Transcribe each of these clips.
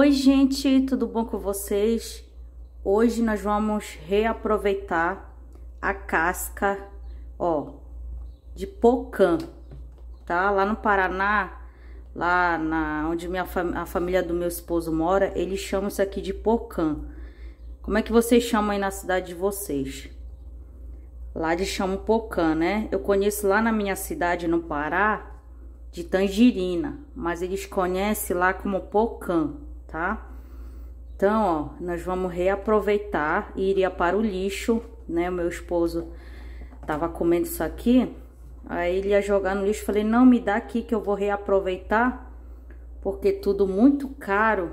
Oi, gente, tudo bom com vocês? Hoje nós vamos reaproveitar a casca, ó, de pocã, tá? Lá no Paraná, lá na onde minha fam a família do meu esposo mora, eles chamam isso aqui de pocã. Como é que vocês chamam aí na cidade de vocês? Lá eles chamam pocã, né? Eu conheço lá na minha cidade, no Pará, de tangerina, mas eles conhecem lá como pocã tá? Então, ó, nós vamos reaproveitar e iria para o lixo, né? O meu esposo tava comendo isso aqui, aí ele ia jogar no lixo, falei, não, me dá aqui que eu vou reaproveitar, porque tudo muito caro,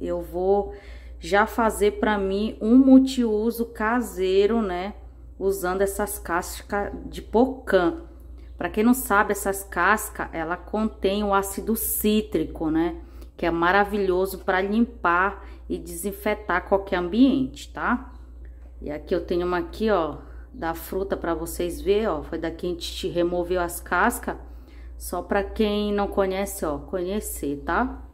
eu vou já fazer para mim um multiuso caseiro, né? Usando essas cascas de pocã Para quem não sabe, essas cascas, ela contém o ácido cítrico, né? que é maravilhoso para limpar e desinfetar qualquer ambiente, tá? E aqui eu tenho uma aqui, ó, da fruta para vocês ver, ó, foi daqui a gente removeu as cascas, só para quem não conhece, ó, conhecer, tá?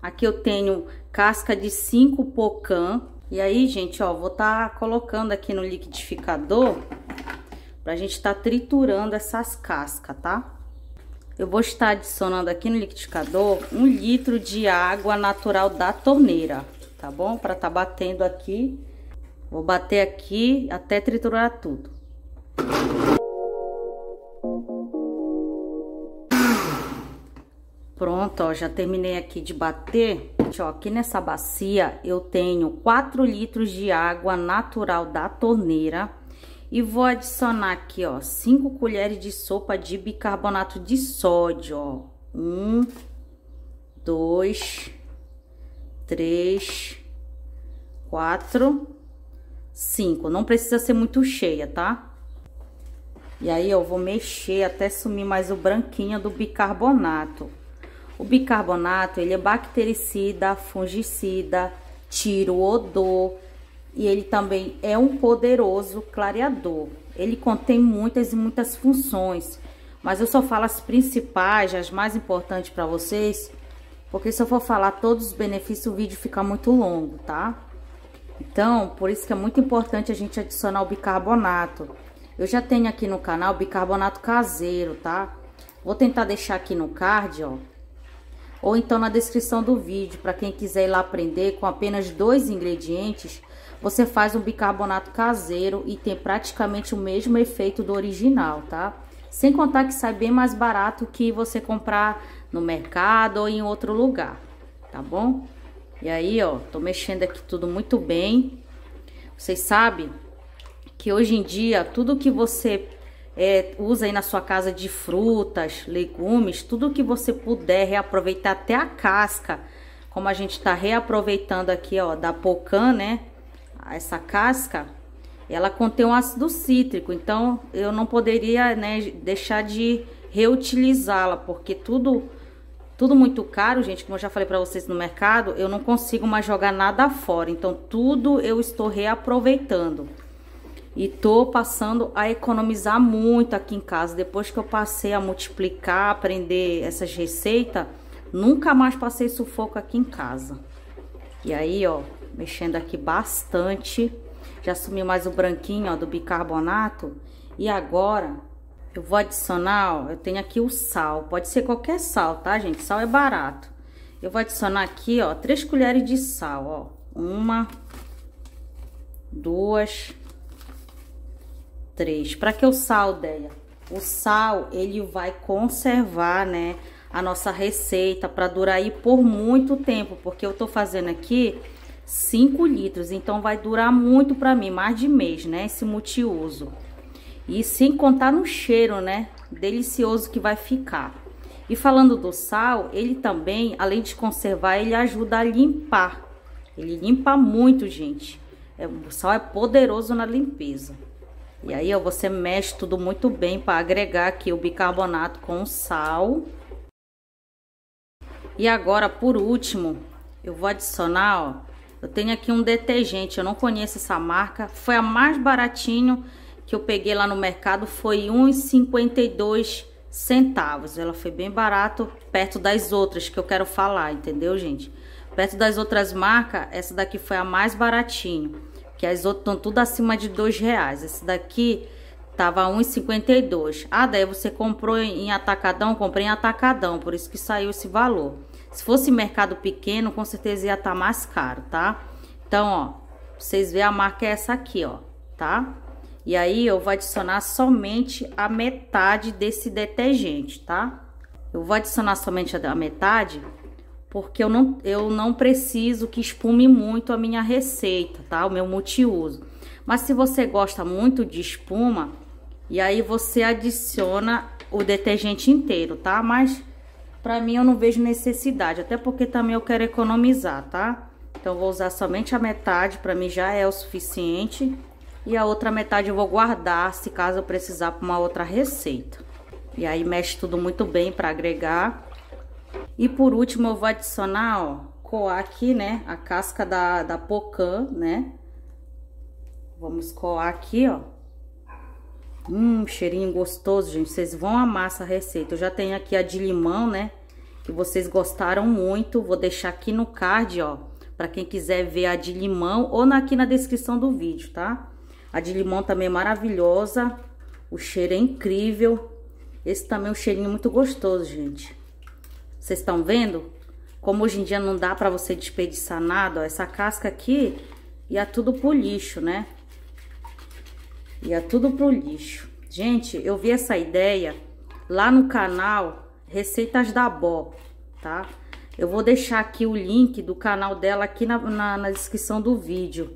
Aqui eu tenho casca de cinco pocã, e aí, gente, ó, vou estar tá colocando aqui no liquidificador pra gente estar tá triturando essas cascas, tá? eu vou estar adicionando aqui no liquidificador um litro de água natural da torneira, tá bom? Para estar tá batendo aqui, vou bater aqui até triturar tudo. Pronto, ó, já terminei aqui de bater. Ó, aqui nessa bacia eu tenho 4 litros de água natural da torneira e vou adicionar aqui, ó, 5 colheres de sopa de bicarbonato de sódio, ó. 1, 2, 3, 4, 5. Não precisa ser muito cheia, tá? E aí, eu vou mexer até sumir mais o branquinho do bicarbonato. O bicarbonato, ele é bactericida, fungicida, tira o odor e ele também é um poderoso clareador. Ele contém muitas e muitas funções, mas eu só falo as principais, as mais importantes para vocês, porque se eu for falar todos os benefícios, o vídeo fica muito longo, tá? Então, por isso que é muito importante a gente adicionar o bicarbonato. Eu já tenho aqui no canal bicarbonato caseiro, tá? Vou tentar deixar aqui no card, ó. Ou então na descrição do vídeo, para quem quiser ir lá aprender com apenas dois ingredientes, você faz um bicarbonato caseiro e tem praticamente o mesmo efeito do original, tá? Sem contar que sai bem mais barato que você comprar no mercado ou em outro lugar, tá bom? E aí, ó, tô mexendo aqui tudo muito bem. Vocês sabem que hoje em dia, tudo que você é, usa aí na sua casa de frutas, legumes, tudo que você puder reaproveitar até a casca, como a gente tá reaproveitando aqui, ó, da pocã, né? essa casca, ela contém um ácido cítrico, então eu não poderia né, deixar de reutilizá-la, porque tudo, tudo muito caro, gente, como eu já falei para vocês no mercado, eu não consigo mais jogar nada fora, então tudo eu estou reaproveitando. E tô passando a economizar muito aqui em casa, depois que eu passei a multiplicar, aprender essas receitas, nunca mais passei sufoco aqui em casa. E aí, ó, mexendo aqui bastante. Já sumiu mais o branquinho, ó, do bicarbonato. E agora, eu vou adicionar, ó, eu tenho aqui o sal. Pode ser qualquer sal, tá, gente? Sal é barato. Eu vou adicionar aqui, ó, três colheres de sal, ó. Uma, duas, três. Pra que o sal, Deia? O sal, ele vai conservar, né, a nossa receita para durar aí por muito tempo, porque eu tô fazendo aqui 5 litros, então vai durar muito para mim, mais de mês, né, esse multiuso. E sem contar no cheiro, né, delicioso que vai ficar. E falando do sal, ele também, além de conservar, ele ajuda a limpar. Ele limpa muito, gente. É, o sal é poderoso na limpeza. E aí, ó, você mexe tudo muito bem para agregar aqui o bicarbonato com o sal. E agora, por último, eu vou adicionar, ó, eu tenho aqui um detergente, eu não conheço essa marca. Foi a mais baratinho que eu peguei lá no mercado, foi 1,52 centavos. Ela foi bem barato, perto das outras que eu quero falar, entendeu, gente? Perto das outras marcas, essa daqui foi a mais baratinho. Que as outras estão tudo acima de dois reais. Essa daqui tava 1,52. Ah, daí você comprou em atacadão, comprei em atacadão, por isso que saiu esse valor. Se fosse mercado pequeno, com certeza ia estar tá mais caro, tá? Então, ó, vocês verem a marca é essa aqui, ó, tá? E aí eu vou adicionar somente a metade desse detergente, tá? Eu vou adicionar somente a metade porque eu não, eu não preciso que espume muito a minha receita, tá? O meu multiuso. Mas se você gosta muito de espuma, e aí você adiciona o detergente inteiro, tá? Mas Pra mim, eu não vejo necessidade, até porque também eu quero economizar, tá? Então, vou usar somente a metade, pra mim já é o suficiente. E a outra metade eu vou guardar, se caso eu precisar, pra uma outra receita. E aí, mexe tudo muito bem pra agregar. E por último, eu vou adicionar, ó, coar aqui, né, a casca da, da pocã, né? Vamos coar aqui, ó. Hum, cheirinho gostoso, gente. Vocês vão amar essa receita. Eu já tenho aqui a de limão, né? Que vocês gostaram muito. Vou deixar aqui no card, ó. Pra quem quiser ver a de limão ou aqui na descrição do vídeo, tá? A de limão também é maravilhosa. O cheiro é incrível. Esse também é um cheirinho muito gostoso, gente. Vocês estão vendo? Como hoje em dia não dá pra você desperdiçar nada, ó. Essa casca aqui ia é tudo pro lixo, né? Ia tudo pro lixo. Gente, eu vi essa ideia lá no canal Receitas da Bó, tá? Eu vou deixar aqui o link do canal dela aqui na, na, na descrição do vídeo.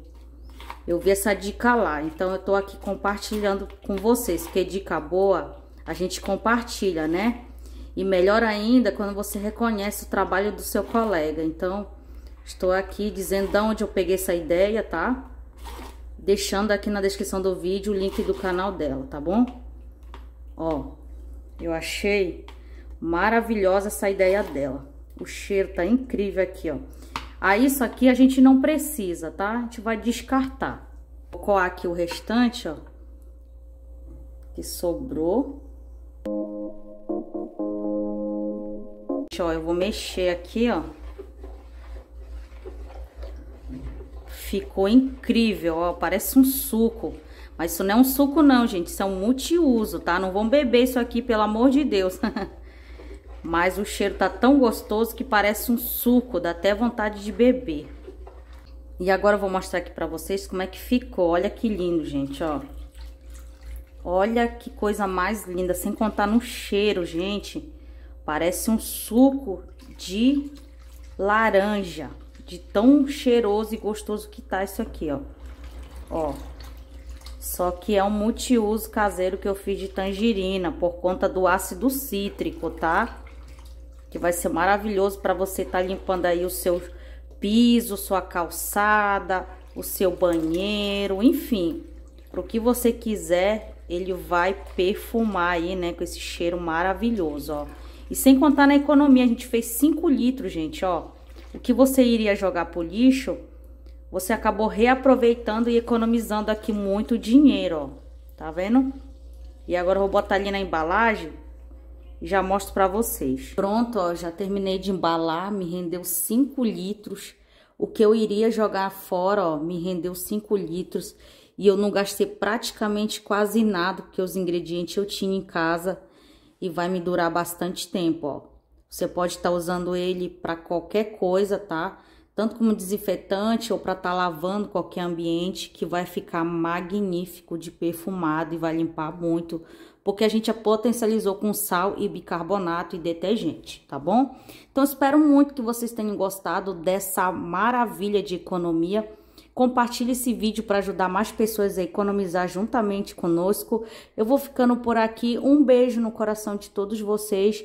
Eu vi essa dica lá, então eu tô aqui compartilhando com vocês, porque dica boa a gente compartilha, né? E melhor ainda quando você reconhece o trabalho do seu colega. Então, estou aqui dizendo de onde eu peguei essa ideia, tá? deixando aqui na descrição do vídeo o link do canal dela, tá bom? Ó, eu achei maravilhosa essa ideia dela. O cheiro tá incrível aqui, ó. Aí ah, isso aqui a gente não precisa, tá? A gente vai descartar. Vou coar aqui o restante, ó. Que sobrou. Ó, eu vou mexer aqui, ó. Ficou incrível, ó, parece um suco. Mas isso não é um suco não, gente, isso é um multiuso, tá? Não vão beber isso aqui, pelo amor de Deus. Mas o cheiro tá tão gostoso que parece um suco, dá até vontade de beber. E agora eu vou mostrar aqui pra vocês como é que ficou. Olha que lindo, gente, ó. Olha que coisa mais linda, sem contar no cheiro, gente. Parece um suco de laranja. De tão cheiroso e gostoso que tá isso aqui, ó. Ó. Só que é um multiuso caseiro que eu fiz de tangerina, por conta do ácido cítrico, tá? Que vai ser maravilhoso para você tá limpando aí o seu piso, sua calçada, o seu banheiro, enfim. Pro que você quiser, ele vai perfumar aí, né, com esse cheiro maravilhoso, ó. E sem contar na economia, a gente fez 5 litros, gente, ó o que você iria jogar pro lixo, você acabou reaproveitando e economizando aqui muito dinheiro, ó. Tá vendo? E agora eu vou botar ali na embalagem e já mostro pra vocês. Pronto, ó, já terminei de embalar, me rendeu 5 litros. O que eu iria jogar fora, ó, me rendeu 5 litros. E eu não gastei praticamente quase nada, porque os ingredientes eu tinha em casa. E vai me durar bastante tempo, ó. Você pode estar tá usando ele para qualquer coisa, tá? Tanto como desinfetante ou para estar tá lavando qualquer ambiente, que vai ficar magnífico de perfumado e vai limpar muito, porque a gente a potencializou com sal e bicarbonato e detergente, tá bom? Então espero muito que vocês tenham gostado dessa maravilha de economia. Compartilhe esse vídeo para ajudar mais pessoas a economizar juntamente conosco. Eu vou ficando por aqui. Um beijo no coração de todos vocês